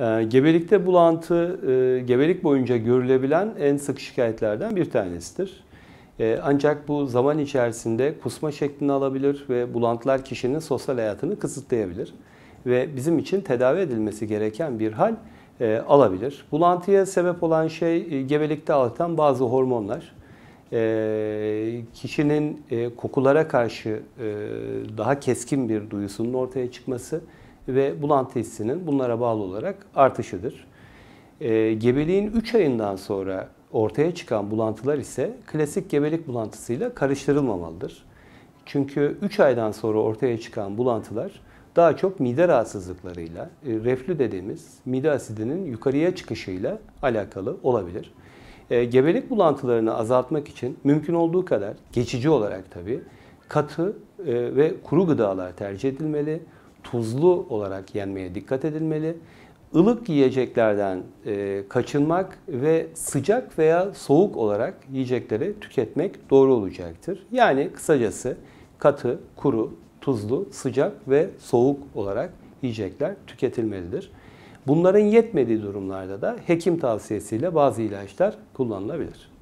Ee, gebelikte bulantı e, gebelik boyunca görülebilen en sık şikayetlerden bir tanesidir. Ee, ancak bu zaman içerisinde kusma şeklini alabilir ve bulantılar kişinin sosyal hayatını kısıtlayabilir. Ve bizim için tedavi edilmesi gereken bir hal e, alabilir. Bulantıya sebep olan şey e, gebelikte alıtan bazı hormonlar. Ee, kişinin kokulara karşı daha keskin bir duyusunun ortaya çıkması ve bulantı hissinin bunlara bağlı olarak artışıdır. E, gebeliğin 3 ayından sonra ortaya çıkan bulantılar ise klasik gebelik bulantısıyla karıştırılmamalıdır. Çünkü 3 aydan sonra ortaya çıkan bulantılar daha çok mide rahatsızlıklarıyla, e, reflü dediğimiz mide asidinin yukarıya çıkışıyla alakalı olabilir. E, gebelik bulantılarını azaltmak için mümkün olduğu kadar geçici olarak tabii katı e, ve kuru gıdalar tercih edilmeli tuzlu olarak yenmeye dikkat edilmeli. Ilık yiyeceklerden e, kaçınmak ve sıcak veya soğuk olarak yiyecekleri tüketmek doğru olacaktır. Yani kısacası katı, kuru, tuzlu, sıcak ve soğuk olarak yiyecekler tüketilmelidir. Bunların yetmediği durumlarda da hekim tavsiyesiyle bazı ilaçlar kullanılabilir.